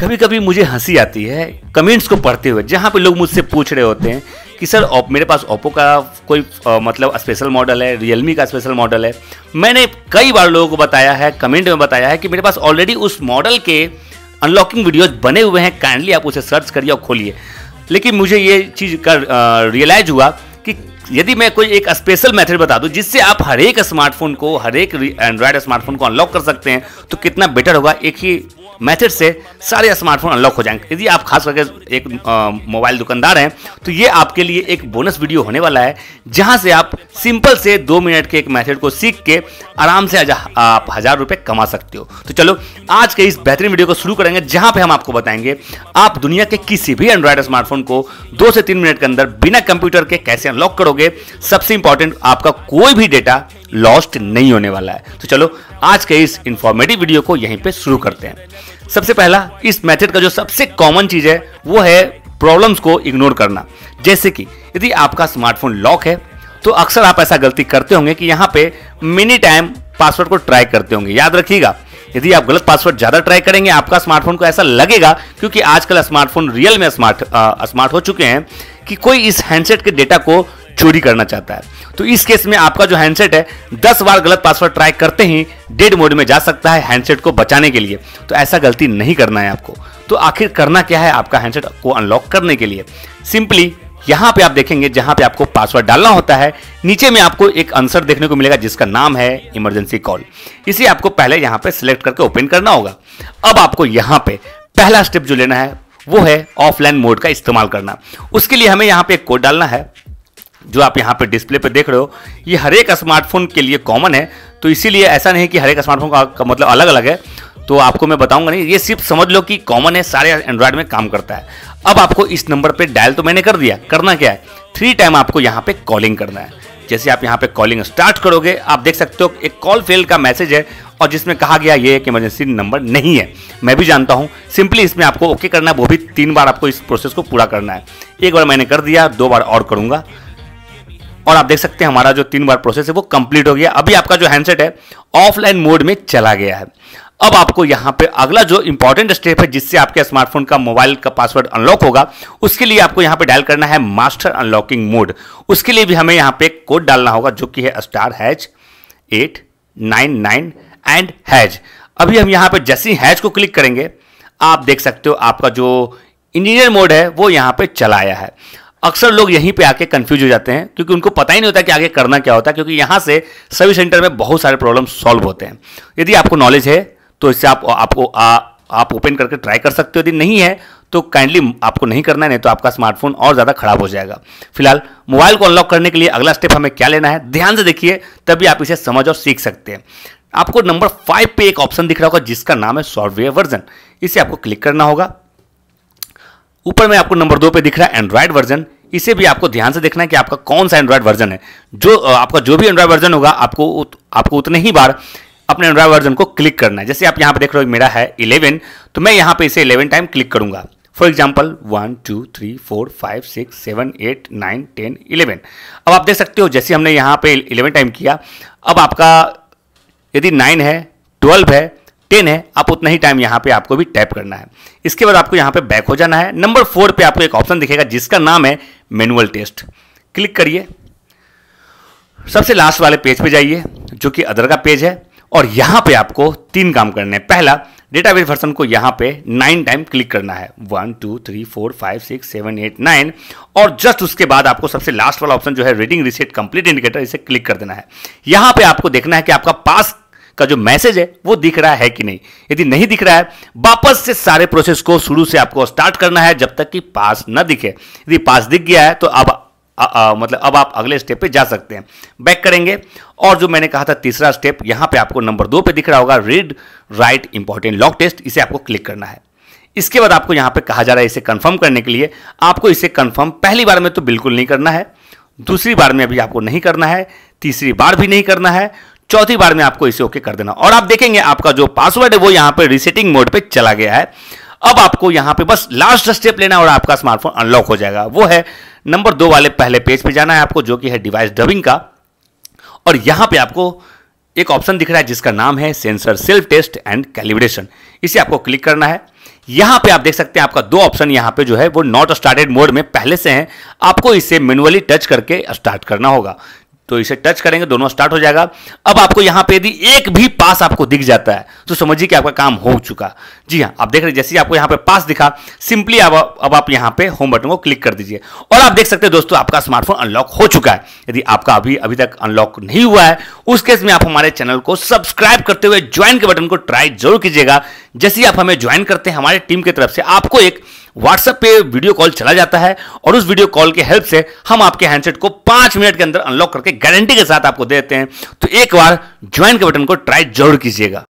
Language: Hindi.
कभी कभी मुझे हंसी आती है कमेंट्स को पढ़ते हुए जहाँ पे लोग मुझसे पूछ रहे होते हैं कि सर ओप, मेरे पास ओप्पो का कोई आ, मतलब स्पेशल मॉडल है रियलमी का स्पेशल मॉडल है मैंने कई बार लोगों को बताया है कमेंट में बताया है कि मेरे पास ऑलरेडी उस मॉडल के अनलॉकिंग वीडियोज़ बने हुए हैं काइंडली आप उसे सर्च करिए और खोलिए लेकिन मुझे ये चीज़ का रियलाइज हुआ कि यदि मैं कोई एक स्पेशल मेथड बता दूं जिससे आप हर एक स्मार्टफोन को हर एक एंड्रॉयड स्मार्टफोन को अनलॉक कर सकते हैं तो कितना बेटर होगा एक ही मेथड से सारे स्मार्टफोन अनलॉक हो जाएंगे यदि आप खास करके एक मोबाइल दुकानदार हैं तो ये आपके लिए एक बोनस वीडियो होने वाला है जहां से आप सिंपल से दो मिनट के एक मेथड को सीख के आराम से आप हज़ार रुपये कमा सकते हो तो चलो आज के इस बेहतरीन वीडियो को शुरू करेंगे जहाँ पर हम आपको बताएंगे आप दुनिया के किसी भी एंड्रॉयड स्मार्टफोन को दो से तीन मिनट के अंदर बिना कंप्यूटर के कैसे अनलॉक करोगे सबसे इंपॉर्टेंट आपका कोई भी डेटा लॉस्ट नहीं होने वाला है तो चलो आज के इस इंफॉर्मेटिव वीडियो को यहीं पे शुरू करते हैं सबसे पहला इस मेथड का जो सबसे कॉमन चीज है वो है प्रॉब्लम्स को इग्नोर करना जैसे कि यदि आपका स्मार्टफोन लॉक है तो अक्सर आप ऐसा गलती करते होंगे कि यहाँ पे मिनी टाइम पासवर्ड को ट्राई करते होंगे याद रखिएगा यदि आप गलत पासवर्ड ज़्यादा ट्राई करेंगे आपका स्मार्टफोन को ऐसा लगेगा क्योंकि आजकल स्मार्टफोन रियल में स्मार्ट आ, स्मार्ट हो चुके हैं कि कोई इस हैंडसेट के डेटा को चोरी करना चाहता है तो इस केस में आपका जो हैंडसेट है दस बार गलत पासवर्ड ट्राई करते ही डेड मोड में जा सकता है हैंडसेट को बचाने के लिए तो ऐसा गलती नहीं करना है आपको तो आखिर करना क्या है आपका हैंडसेट को अनलॉक करने के लिए सिंपली यहाँ पे आप देखेंगे जहां पे आपको पासवर्ड डालना होता है नीचे में आपको एक आंसर देखने को मिलेगा जिसका नाम है इमरजेंसी कॉल इसे आपको पहले यहाँ पे सिलेक्ट करके ओपन करना होगा अब आपको यहाँ पे पहला स्टेप जो लेना है वो है ऑफलाइन मोड का इस्तेमाल करना उसके लिए हमें यहाँ पे एक कोड डालना है जो आप यहाँ पे डिस्प्ले पे देख रहे हो ये हर एक स्मार्टफोन के लिए कॉमन है तो इसीलिए ऐसा नहीं कि हर एक स्मार्टफोन का, मतलब अलग अलग है तो आपको मैं बताऊंगा नहीं ये सिर्फ समझ लो कि कॉमन है सारे एंड्रॉयड में काम करता है अब आपको इस नंबर पे डायल तो मैंने कर दिया करना क्या है थ्री टाइम आपको यहाँ पे कॉलिंग करना है जैसे आप यहाँ पे कॉलिंग स्टार्ट करोगे आप देख सकते हो एक कॉल फेल का मैसेज है और जिसमें कहा गया ये एक इमरजेंसी नंबर नहीं है मैं भी जानता हूँ सिंपली इसमें आपको ओके करना है वो भी तीन बार आपको इस प्रोसेस को पूरा करना है एक बार मैंने कर दिया दो बार और करूँगा और आप देख सकते हैं हमारा जो तीन बार प्रोसेस है वो कंप्लीट हो गया अभी आपका जो हैंडसेट है ऑफलाइन मोड में चला गया है अब आपको यहां पे अगला जो इंपॉर्टेंट स्टेप है जिससे आपके स्मार्टफोन का मोबाइल का पासवर्ड अनलॉक होगा उसके लिए आपको यहां पे डायल करना है मास्टर अनलॉकिंग मोड उसके लिए भी हमें यहां पे कोड डालना होगा जो कि है star hash eight nine nine and hash अभी हम यहां पे जैसे ही हैज को क्लिक करेंगे आप देख सकते हो आपका जो इंजीनियर मोड है वो यहां पर चलाया है अक्सर लोग यहीं पे आके कंफ्यूज हो जाते हैं क्योंकि उनको पता ही नहीं होता कि आगे करना क्या होता है क्योंकि यहाँ से सर्विस सेंटर में बहुत सारे प्रॉब्लम सॉल्व होते हैं यदि आपको नॉलेज है तो इससे आप आपको आ, आप ओपन करके ट्राई कर सकते हो यदि नहीं है तो काइंडली आपको नहीं करना है नहीं तो आपका स्मार्टफोन और ज़्यादा खराब हो जाएगा फिलहाल मोबाइल को अनलॉक करने के लिए अगला स्टेप हमें क्या लेना है ध्यान से देखिए तभी आप इसे समझ और सीख सकते हैं आपको नंबर फाइव पे एक ऑप्शन दिख रहा होगा जिसका नाम है सॉफ्टवेयर वर्जन इसे आपको क्लिक करना होगा ऊपर में आपको नंबर दो पे दिख रहा है एंड्रॉयड वर्जन इसे भी आपको ध्यान से देखना है कि आपका कौन सा एंड्रॉयड वर्जन है जो आपका जो भी एंड्रॉयड वर्जन होगा आपको उत, आपको उतने ही बार अपने एंड्रॉयड वर्जन को क्लिक करना है जैसे आप यहाँ पर देख रहे हो मेरा है इलेवन तो मैं यहाँ पर इसे इलेवन टाइम क्लिक करूँगा for example one two three four five six seven eight nine ten eleven अब आप देख सकते हो जैसे हमने यहाँ पे इलेवन टाइम किया अब आपका यदि नाइन है ट्वेल्व है टेन है आप उतना ही टाइम यहाँ पे आपको भी टैप करना है इसके बाद आपको यहाँ पे बैक हो जाना है नंबर फोर पे आपको एक ऑप्शन दिखेगा जिसका नाम है मैनुअल टेस्ट क्लिक करिए सबसे लास्ट वाले पेज पे जाइए जो कि अदर का पेज है और यहां पे आपको तीन काम करने हैं पहला डेटाबेस वर्सन को यहां पे नाइन टाइम क्लिक करना है one two three four five six seven eight nine और जस्ट उसके बाद आपको सबसे लास्ट वाला ऑप्शन जो है रीडिंग रिसेट कंप्लीट इंडिकेटर इसे क्लिक कर देना है यहां पे आपको देखना है कि आपका पास का जो मैसेज है वो दिख रहा है कि नहीं यदि नहीं दिख रहा है वापस से सारे प्रोसेस को शुरू से आपको स्टार्ट करना है जब तक कि पास न दिखे यदि पास दिख गया है तो अब आ, आ, मतलब अब आप अगले स्टेप पे जा सकते हैं बैक करेंगे और जो मैंने कहा था तीसरा स्टेप यहां पे आपको नंबर दो पे दिख रहा होगा read write important lock test इसे आपको क्लिक करना है इसके बाद आपको यहां पे कहा जा रहा है इसे कंफर्म करने के लिए आपको इसे कंफर्म पहली बार में तो बिल्कुल नहीं करना है दूसरी बार में अभी आपको नहीं करना है तीसरी बार भी नहीं करना है चौथी बार में आपको इसे ओके कर देना और आप देखेंगे आपका जो पासवर्ड है वो यहाँ पे रिसेटिंग मोड पर चला गया है अब आपको यहाँ पे बस लास्ट स्टेप लेना और आपका स्मार्टफोन अनलॉक हो जाएगा वो है नंबर दो वाले पहले पेज पे जाना है आपको जो कि है डिवाइस डबिंग का और यहाँ पे आपको एक ऑप्शन दिख रहा है जिसका नाम है sensor self test and calibration इसे आपको क्लिक करना है यहां पे आप देख सकते हैं आपका दो ऑप्शन यहां पे जो है वो नॉट स्टार्टेड मोड में पहले से हैं आपको इसे मैनुअली टच करके स्टार्ट करना होगा तो इसे टच करेंगे दोनों स्टार्ट हो जाएगा अब आपको यहाँ पे यदि एक भी पास आपको दिख जाता है तो समझिए कि आपका काम हो चुका जी हाँ आप देख रहे हैं जैसे आपको यहाँ पे पास दिखा सिंपली अब अब आप यहाँ पे होम बटन को क्लिक कर दीजिए और आप देख सकते हैं दोस्तों आपका स्मार्टफोन अनलॉक हो चुका है यदि आपका अभी अभी तक अनलॉक नहीं हुआ है उस केस में आप हमारे चैनल को सब्सक्राइब करते हुए ज्वाइन के बटन को ट्राई जरूर कीजिएगा जैसे ही आप हमें ज्वाइन करते हैं हमारे टीम की तरफ से आपको एक व्हाट्सएप पे वीडियो कॉल चला जाता है और उस वीडियो कॉल के हेल्प से हम आपके हैंडसेट को पांच मिनट के अंदर अनलॉक करके गारंटी के साथ आपको देते हैं तो एक बार ज्वाइन के बटन को ट्राई जरूर कीजिएगा